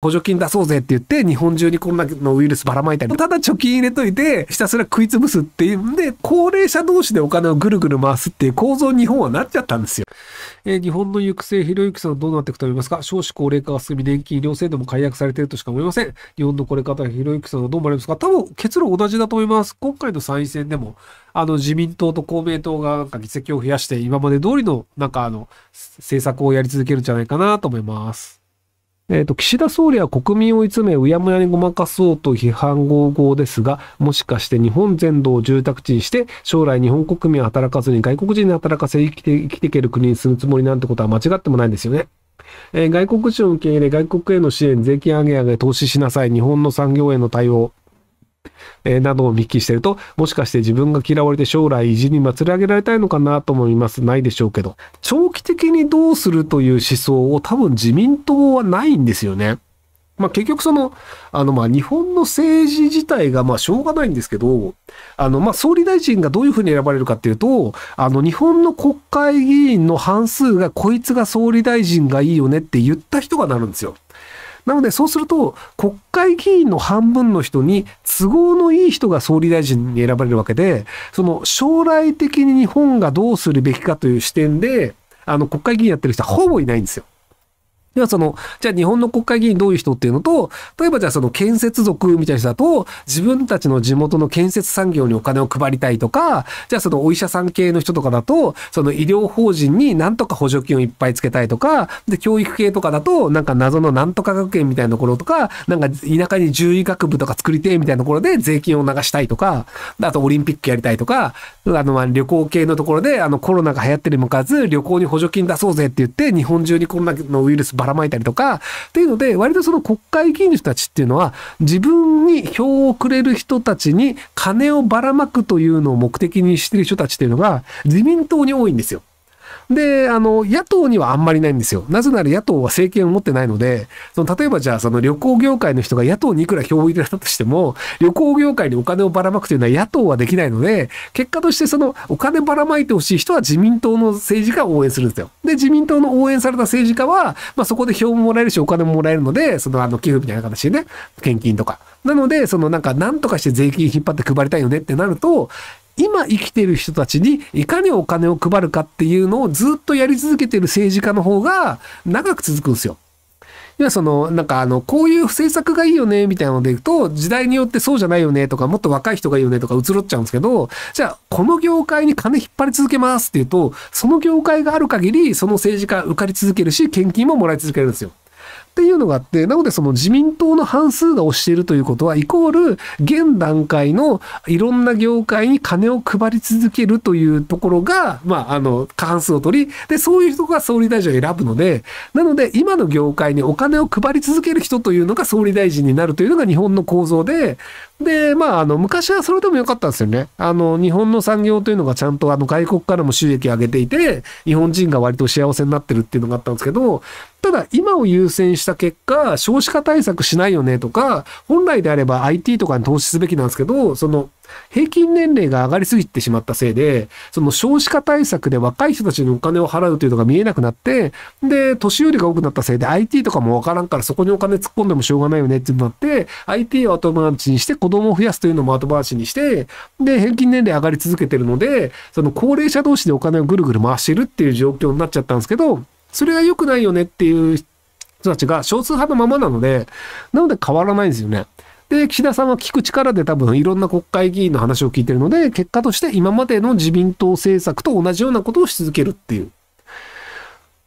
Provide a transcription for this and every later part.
補助金出そうぜって言って、日本中にコロナのウイルスばらまいたり、ただ貯金入れといて、ひたすら食い潰すっていうんで、高齢者同士でお金をぐるぐる回すっていう構造に日本はなっちゃったんですよ。えー、日本の行く末、ひろゆきさんどうなっていくと思いますか少子高齢化が進み、年金医療制度も解約されているとしか思いません。日本のこれ方、ひろゆきさんはどう思われますか多分結論同じだと思います。今回の参院選でも、あの自民党と公明党がなんか議席を増やして、今まで通りのなんかあの政策をやり続けるんじゃないかなと思います。えっ、ー、と、岸田総理は国民を追い詰めうやむやにごまかそうと批判合々ですが、もしかして日本全土を住宅地にして、将来日本国民は働かずに外国人に働かせ生きて、生きていける国に住むつもりなんてことは間違ってもないんですよね。えー、外国人を受け入れ、外国への支援、税金上げ上げ、投資しなさい、日本の産業への対応、えー、などを見聞きしてると、もしかして自分が嫌われて将来意地に祭り上げられたいのかなと思います。ないでしょうけど。長期的にどうするという思想を多分自民党はないんですよね。まあ、結局その、あの、ま、日本の政治自体が、ま、しょうがないんですけど、あの、ま、総理大臣がどういうふうに選ばれるかっていうと、あの、日本の国会議員の半数が、こいつが総理大臣がいいよねって言った人がなるんですよ。なのでそうすると、国会議員の半分の人に都合のいい人が総理大臣に選ばれるわけで、その将来的に日本がどうするべきかという視点で、あの国会議員やってる人はほぼいないんですよ。要はその、じゃあ日本の国会議員どういう人っていうのと、例えばじゃあその建設族みたいな人だと、自分たちの地元の建設産業にお金を配りたいとか、じゃあそのお医者さん系の人とかだと、その医療法人になんとか補助金をいっぱいつけたいとか、で、教育系とかだと、なんか謎のなんとか学園みたいなところとか、なんか田舎に獣医学部とか作りてみたいなところで税金を流したいとか、あとオリンピックやりたいとか、あの、旅行系のところで、あの、コロナが流行ってる向かず、旅行に補助金出そうぜって言って、日本中にこんなのウイルスばららまいたりとか、っていうので、割とその国会議員の人たちっていうのは、自分に票をくれる人たちに金をばらまくというのを目的にしてる人たちっていうのが、自民党に多いんですよ。で、あの、野党にはあんまりないんですよ。なぜなら野党は政権を持ってないので、その、例えばじゃあ、その旅行業界の人が野党にいくら票を入れたとしても、旅行業界にお金をばらまくというのは野党はできないので、結果としてその、お金ばらまいてほしい人は自民党の政治家を応援するんですよ。で、自民党の応援された政治家は、まあ、そこで票ももらえるし、お金ももらえるので、その、あの、寄付みたいな形でね、献金とか。なので、その、なんか、なんとかして税金引っ張って配りたいよねってなると、今生きてる人たちにいかにお金を配るかっていうのをずっとやり続けてる政治家の方が長く続くんですよ。いや、その、なんかあの、こういう政策がいいよね、みたいなので言うと、時代によってそうじゃないよね、とか、もっと若い人がいいよね、とか、移ろっちゃうんですけど、じゃあ、この業界に金引っ張り続けますっていうと、その業界がある限り、その政治家受かり続けるし、献金ももらい続けるんですよ。っていうのがあって、なのでその自民党の半数が推しているということは、イコール現段階のいろんな業界に金を配り続けるというところが、まあ、あの、過半数を取り、で、そういう人が総理大臣を選ぶので、なので今の業界にお金を配り続ける人というのが総理大臣になるというのが日本の構造で、で、まあ、あの、昔はそれでもよかったんですよね。あの、日本の産業というのがちゃんとあの外国からも収益を上げていて、日本人が割と幸せになってるっていうのがあったんですけど、ただ今を優先してした結果、少子化対策しないよねとか、本来であれば IT とかに投資すべきなんですけど、その、平均年齢が上がりすぎてしまったせいで、その少子化対策で若い人たちにお金を払うというのが見えなくなって、で、年寄りが多くなったせいで IT とかもわからんからそこにお金突っ込んでもしょうがないよねってなって、IT を後回しにして子供を増やすというのも後回しにして、で、平均年齢上がり続けてるので、その高齢者同士でお金をぐるぐる回してるっていう状況になっちゃったんですけど、それが良くないよねっていう人たちが少数派のままなので、なので変わらないんですよね。で、岸田さんは聞く力で多分いろんな国会議員の話を聞いてるので、結果として今までの自民党政策と同じようなことをし続けるっていう。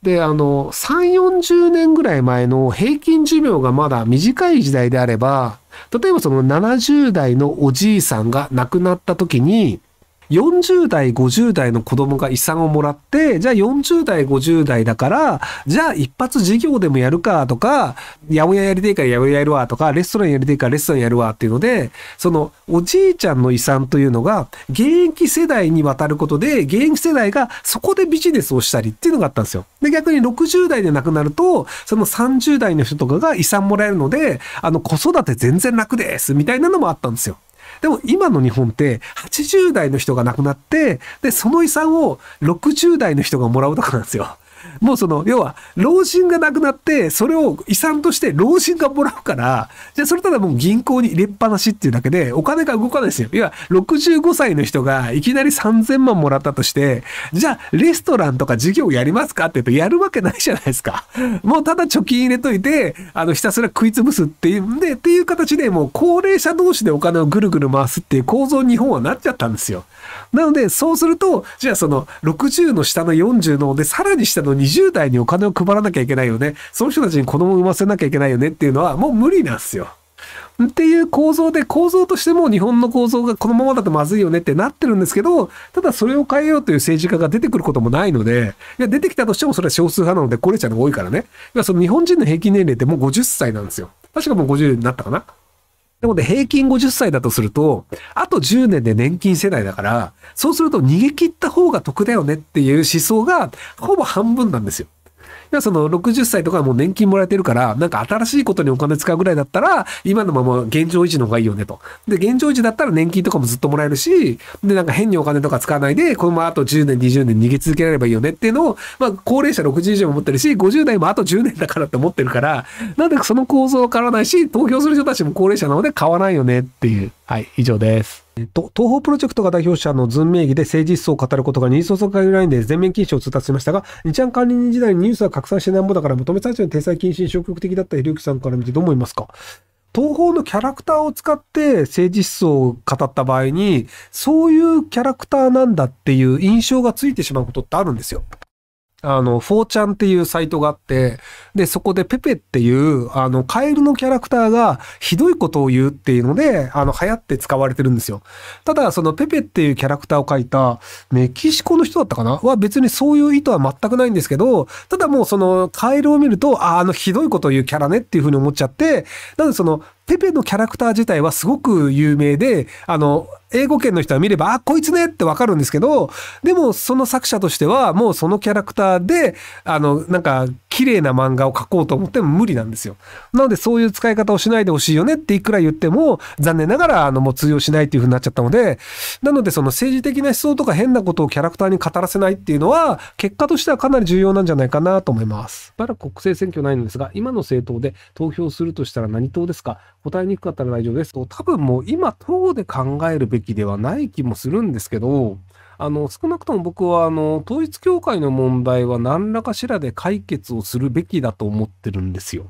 で、あの、3、40年ぐらい前の平均寿命がまだ短い時代であれば、例えばその70代のおじいさんが亡くなった時に、40代、50代の子供が遺産をもらって、じゃあ40代、50代だから、じゃあ一発事業でもやるかとか、八百屋やりてえから八百屋やるわとか、レストランやりてえからレストランやるわっていうので、そのおじいちゃんの遺産というのが、現役世代にわたることで、現役世代がそこでビジネスをしたりっていうのがあったんですよ。で、逆に60代で亡くなると、その30代の人とかが遺産もらえるので、あの、子育て全然楽ですみたいなのもあったんですよ。でも今の日本って80代の人が亡くなって、で、その遺産を60代の人がもらうとかなんですよ。もうその、要は、老人が亡くなって、それを遺産として老人がもらうから、じゃあそれただもう銀行に入れっぱなしっていうだけで、お金が動かないですよ。要は、65歳の人がいきなり3000万もらったとして、じゃあ、レストランとか事業やりますかって言うと、やるわけないじゃないですか。もうただ貯金入れといて、あの、ひたすら食い潰すっていうんで、っていう形でもう高齢者同士でお金をぐるぐる回すっていう構造に日本はなっちゃったんですよ。なので、そうすると、じゃあその60の下の40ので、さらに下の20代にお金を配らなきゃいけないよね。その人たちに子供を産ませなきゃいけないよねっていうのは、もう無理なんですよ。っていう構造で、構造としても日本の構造がこのままだとまずいよねってなってるんですけど、ただそれを変えようという政治家が出てくることもないので、いや、出てきたとしてもそれは少数派なので、高齢者のが多いからね。いや、その日本人の平均年齢ってもう50歳なんですよ。確かもう50になったかなでもね、平均50歳だとすると、あと10年で年金世代だから、そうすると逃げ切った方が得だよねっていう思想が、ほぼ半分なんですよ。らその60歳とかもう年金もらえてるから、なんか新しいことにお金使うぐらいだったら、今のまま現状維持の方がいいよねと。で、現状維持だったら年金とかもずっともらえるし、で、なんか変にお金とか使わないで、このままあと10年、20年逃げ続けられればいいよねっていうのを、まあ、高齢者60以上も持ってるし、50代もあと10年だからって思ってるから、なんでその構造変わらないし、投票する人たちも高齢者なので買わないよねっていう。はい、以上です。えと、東方プロジェクトが代表者の図ン名義で政治思想を語ることがニュ創作ガイドラインで全面禁止を通達しましたが、日ちゃん管理人時代にニュースは拡散してなんだから求め最初に天才禁止に消極的だったひろゆきさんから見てどう思いますか東方のキャラクターを使って政治思想を語った場合に、そういうキャラクターなんだっていう印象がついてしまうことってあるんですよ。あの、フォーちゃんっていうサイトがあって、で、そこでペペっていう、あの、カエルのキャラクターがひどいことを言うっていうので、あの、流行って使われてるんですよ。ただ、そのペペっていうキャラクターを描いたメキシコの人だったかなは別にそういう意図は全くないんですけど、ただもうそのカエルを見ると、あ、あの、ひどいことを言うキャラねっていうふうに思っちゃって、なのでその、ペペのキャラクター自体はすごく有名で、あの、英語圏の人は見れば、あ、こいつねってわかるんですけど、でもその作者としては、もうそのキャラクターで、あの、なんか、綺麗な漫画を描こうと思っても無理なんですよ。なので、そういう使い方をしないでほしいよねっていくら言っても、残念ながら、あの、もう通用しないっていう風になっちゃったので、なので、その政治的な思想とか変なことをキャラクターに語らせないっていうのは、結果としてはかなり重要なんじゃないかなと思います。まだ国政選挙ないのですが、今の政党で投票するとしたら何党ですか答えにくかったら大丈夫ですと、多分もう今、党で考えるべきではない気もするんですけど、あの、少なくとも僕は、あの、統一教会の問題は何らかしらで解決をするべきだと思ってるんですよ。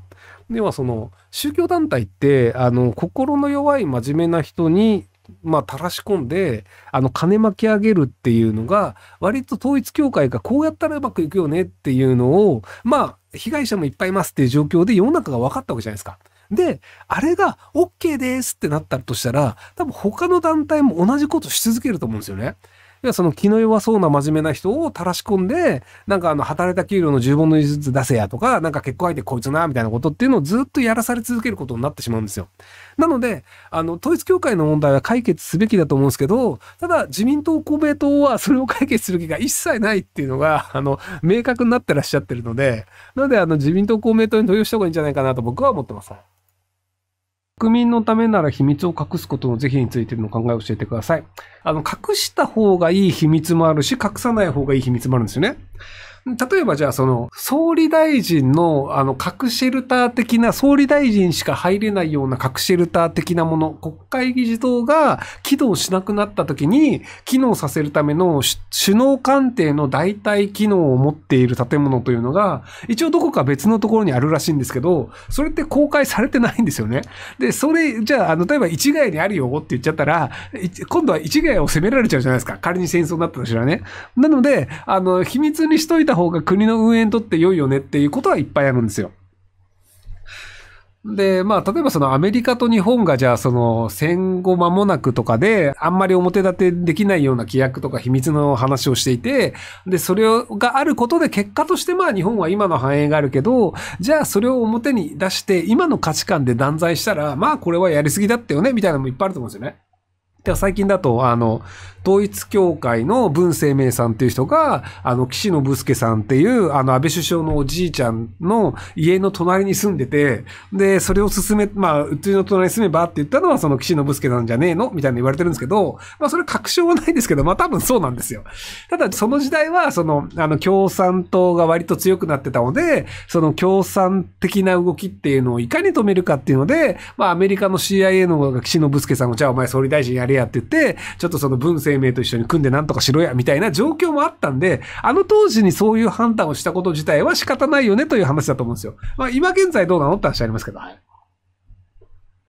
では、その、宗教団体って、あの、心の弱い真面目な人に、まあ、垂らし込んで、あの、金巻き上げるっていうのが、割と統一教会がこうやったらうまくいくよねっていうのを、まあ、被害者もいっぱいいますっていう状況で世の中が分かったわけじゃないですか。で、あれが OK ですってなったとしたら、多分他の団体も同じことし続けると思うんですよね。いや、その気の弱そうな真面目な人を垂らし込んで、なんかあの、働いた給料の10分の1ずつ出せやとか、なんか結婚相手こいつな、みたいなことっていうのをずっとやらされ続けることになってしまうんですよ。なので、あの、統一教会の問題は解決すべきだと思うんですけど、ただ自民党、公明党はそれを解決する気が一切ないっていうのが、あの、明確になってらっしゃってるので、なので、あの、自民党、公明党に投票した方がいいんじゃないかなと僕は思ってます。国民のためなら秘密を隠すことの是非についての考えを教えてください。あの、隠した方がいい秘密もあるし、隠さない方がいい秘密もあるんですよね。例えばじゃあその総理大臣のあの核シェルター的な総理大臣しか入れないような核シェルター的なもの、国会議事堂が起動しなくなった時に機能させるための首脳官邸の代替機能を持っている建物というのが一応どこか別のところにあるらしいんですけど、それって公開されてないんですよね。で、それじゃあ、あの、例えば市概にあるよって言っちゃったら、今度は市概を攻められちゃうじゃないですか。仮に戦争になったとしたらね。なので、あの、秘密にしといたた方が国の運営にとって良いよねっていうことはいっぱいあるんですよ。で、まあ、例えばそのアメリカと日本がじゃあその戦後間もなくとかで、あんまり表立てできないような規約とか秘密の話をしていて、で、それがあることで結果としてまあ日本は今の繁栄があるけど、じゃあそれを表に出して今の価値観で断罪したら、まあこれはやりすぎだったよね、みたいなのもいっぱいあると思うんですよね。では最近だと、あの、統一教会の文生明さんっていう人が、あの、岸信介さんっていう、あの、安倍首相のおじいちゃんの家の隣に住んでて、で、それを進め、まあ、うちの隣に住めばって言ったのは、その岸信介なんじゃねえのみたいな言われてるんですけど、まあ、それ確証はないですけど、まあ、多分そうなんですよ。ただ、その時代は、その、あの、共産党が割と強くなってたので、その共産的な動きっていうのをいかに止めるかっていうので、まあ、アメリカの CIA の方が岸信介さんを、じゃあお前総理大臣やりれやって言って、ちょっとその文生命と一緒に組んでなんとかしろや、みたいな状況もあったんで、あの当時にそういう判断をしたこと自体は仕方ないよねという話だと思うんですよ。まあ今現在どうなのって話ありますけど。はい